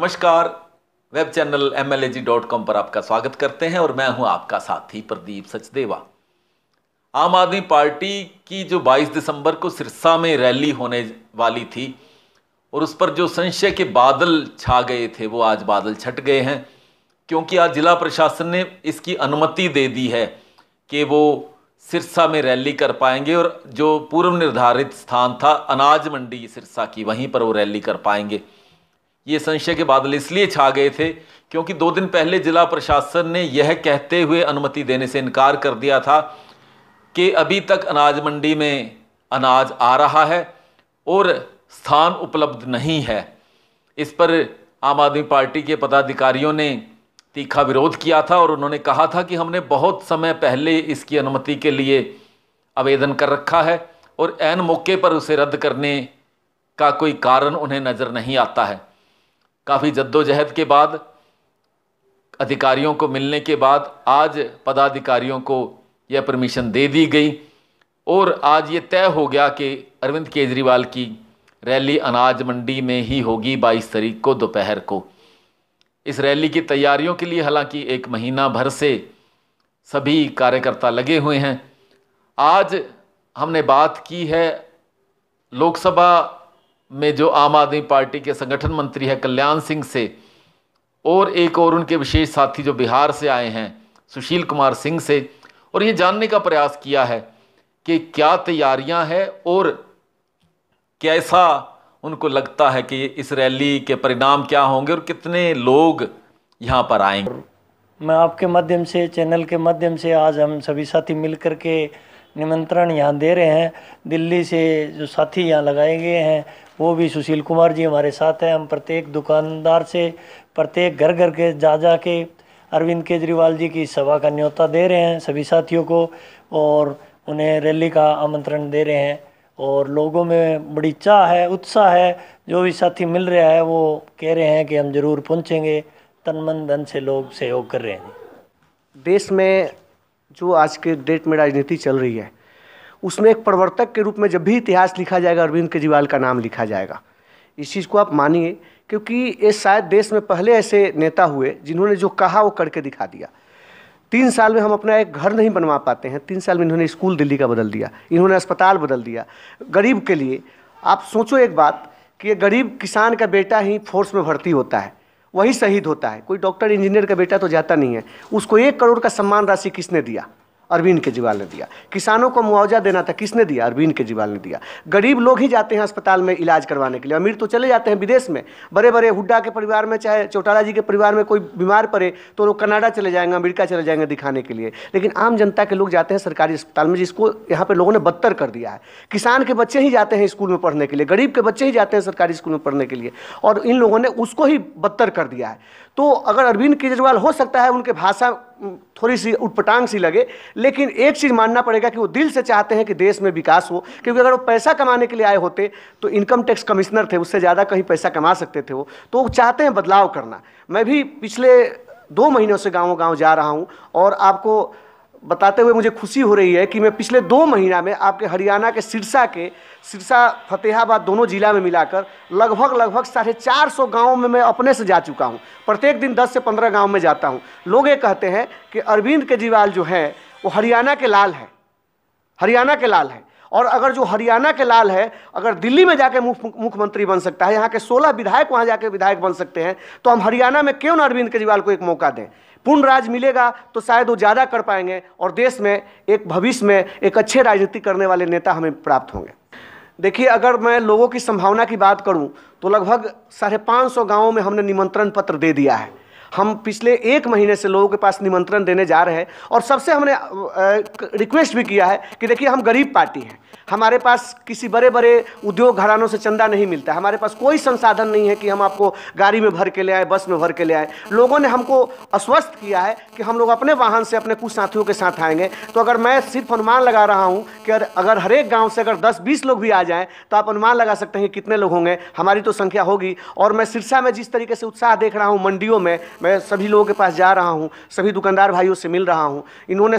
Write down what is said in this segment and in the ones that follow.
नमस्कार web channel M पर आपका स्वागत करते हैं और मैं हूं आपका साथी प्रदीप सचदेवा आम आदमी पार्टी की जो 22 दिसंबर को सिरसा में रैली होने वाली थी और उस पर जो संशय के बादल छा गए थे वो आज बादल छट गए हैं क्योंकि आज जिला प्रशासन ने इसकी अनुमति दे दी है कि वो सिरसा में रैली कर पाएंगे और जो पूर्व निर्धारित स्थान था अनाज मंडी सिरसा की वहीं पर वो रैली कर पाएंगे ये संशय के बादल इसलिए छा गए थे क्योंकि दो दिन पहले जिला प्रशासन ने यह कहते हुए अनुमति देने से इनकार कर दिया था कि अभी तक अनाज मंडी में अनाज आ रहा है और स्थान उपलब्ध नहीं है इस पर आम आदमी पार्टी के पदाधिकारियों ने तीखा विरोध किया था और उन्होंने कहा था कि हमने बहुत समय पहले इसकी अनुमति के लिए आवेदन कर रखा है और एन मौके पर उसे रद्द करने का कोई कारण उन्हें नज़र नहीं आता है काफ़ी जद्दोजहद के बाद अधिकारियों को मिलने के बाद आज पदाधिकारियों को यह परमिशन दे दी गई और आज ये तय हो गया कि अरविंद केजरीवाल की रैली अनाज मंडी में ही होगी 22 तारीख को दोपहर को इस रैली की तैयारियों के लिए हालांकि एक महीना भर से सभी कार्यकर्ता लगे हुए हैं आज हमने बात की है लोकसभा में जो आम आदमी पार्टी के संगठन मंत्री है कल्याण सिंह से और एक और उनके विशेष साथी जो बिहार से आए हैं सुशील कुमार सिंह से और ये जानने का प्रयास किया है कि क्या तैयारियां हैं और कैसा उनको लगता है कि इस रैली के परिणाम क्या होंगे और कितने लोग यहाँ पर आएंगे मैं आपके माध्यम से चैनल के माध्यम से आज हम सभी साथी मिल के निमंत्रण यहाँ दे रहे हैं दिल्ली से जो साथी यहाँ लगाए गए हैं वो भी सुशील कुमार जी हमारे साथ हैं हम प्रत्येक दुकानदार से प्रत्येक घर घर के जा जा के अरविंद केजरीवाल जी की सभा का न्योता दे रहे हैं सभी साथियों को और उन्हें रैली का आमंत्रण दे रहे हैं और लोगों में बड़ी चाह है उत्साह है जो भी साथी मिल रहा है वो कह रहे हैं कि हम जरूर पहुँचेंगे तन मन धन से लोग सहयोग कर रहे हैं देश में जो आज के डेट में राजनीति चल रही है उसमें एक प्रवर्तक के रूप में जब भी इतिहास लिखा जाएगा अरविंद केजरीवाल का नाम लिखा जाएगा इस चीज़ को आप मानिए क्योंकि ये शायद देश में पहले ऐसे नेता हुए जिन्होंने जो कहा वो करके दिखा दिया तीन साल में हम अपना एक घर नहीं बनवा पाते हैं तीन साल में इन्होंने स्कूल दिल्ली का बदल दिया इन्होंने अस्पताल बदल दिया गरीब के लिए आप सोचो एक बात कि ये गरीब किसान का बेटा ही फोर्स में भर्ती होता है वही शहीद होता है कोई डॉक्टर इंजीनियर का बेटा तो जाता नहीं है उसको एक करोड़ का सम्मान राशि किसने दिया अरविंद केजरीवाल ने दिया किसानों को मुआवजा देना था किसने दिया अरविंद केजरीवाल ने दिया गरीब लोग ही जाते हैं अस्पताल में इलाज करवाने के लिए अमीर तो चले जाते हैं विदेश में बड़े बड़े हुड्डा के परिवार में चाहे चौटाला जी के परिवार में कोई बीमार पड़े तो लोग कनाडा चले जाएंगे अमेरिका चले जाएंगे दिखाने के लिए लेकिन आम जनता के लोग जाते हैं सरकारी अस्पताल में जिसको यहाँ पर लोगों ने बदतर कर दिया है किसान के बच्चे ही जाते हैं स्कूल में पढ़ने के लिए गरीब के बच्चे ही जाते हैं सरकारी स्कूल में पढ़ने के लिए और इन लोगों ने उसको ही बदतर कर दिया है तो अगर अरविंद केजरीवाल हो सकता है उनके भाषा थोड़ी सी उटपटांग सी लगे लेकिन एक चीज़ मानना पड़ेगा कि वो दिल से चाहते हैं कि देश में विकास हो क्योंकि अगर वो पैसा कमाने के लिए आए होते तो इनकम टैक्स कमिश्नर थे उससे ज़्यादा कहीं पैसा कमा सकते थे वो तो वो चाहते हैं बदलाव करना मैं भी पिछले दो महीनों से गाँव गाँव जा रहा हूँ और आपको बताते हुए मुझे खुशी हो रही है कि मैं पिछले दो महीना में आपके हरियाणा के सिरसा के सिरसा फतेहाबाद दोनों जिला में मिलाकर लगभग लगभग साढ़े चार सौ गाँव में मैं अपने से जा चुका हूँ प्रत्येक दिन दस से पंद्रह गाँव में जाता हूँ लोग ये कहते हैं कि अरविंद केजरीवाल जो है वो हरियाणा के लाल है हरियाणा के लाल है और अगर जो हरियाणा के लाल है अगर दिल्ली में जाके मुख्यमंत्री बन सकता है यहाँ के सोलह विधायक वहाँ जाके विधायक बन सकते हैं तो हम हरियाणा में क्यों ना अरविंद केजरीवाल को एक मौका दें पूर्ण राज मिलेगा तो शायद वो ज़्यादा कर पाएंगे और देश में एक भविष्य में एक अच्छे राजनीति करने वाले नेता हमें प्राप्त होंगे देखिए अगर मैं लोगों की संभावना की बात करूं तो लगभग साढ़े पाँच सौ गाँवों में हमने निमंत्रण पत्र दे दिया है हम पिछले एक महीने से लोगों के पास निमंत्रण देने जा रहे हैं और सबसे हमने रिक्वेस्ट भी किया है कि देखिए हम गरीब पार्टी हैं हमारे पास किसी बड़े बड़े उद्योग घरानों से चंदा नहीं मिलता है हमारे पास कोई संसाधन नहीं है कि हम आपको गाड़ी में भर के ले आए बस में भर के ले आए लोगों ने हमको आश्वस्त किया है कि हम लोग अपने वाहन से अपने कुछ साथियों के साथ आएंगे तो अगर मैं सिर्फ अनुमान लगा रहा हूँ कर अगर हर एक गाँव से अगर दस बीस लोग भी आ जाएँ तो आप अनुमान लगा सकते हैं कि कितने लोग होंगे हमारी तो संख्या होगी और मैं सिरसा में जिस तरीके से उत्साह देख रहा हूँ मंडियों में मैं सभी लोगों के पास जा रहा हूँ सभी दुकानदार भाइयों से मिल रहा हूँ इन्होंने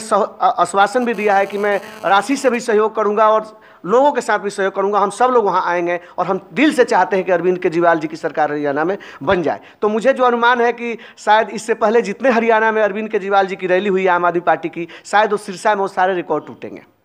आश्वासन भी दिया है कि मैं राशि से भी सहयोग करूँगा और लोगों के साथ भी सहयोग करूंगा हम सब लोग वहाँ आएंगे और हम दिल से चाहते हैं कि अरविंद केजरीवाल जी की सरकार हरियाणा में बन जाए तो मुझे जो अनुमान है कि शायद इससे पहले जितने हरियाणा में अरविंद केजरीवाल जी की रैली हुई आम आदमी पार्टी की शायद उस सिरसा में वो सारे रिकॉर्ड टूटेंगे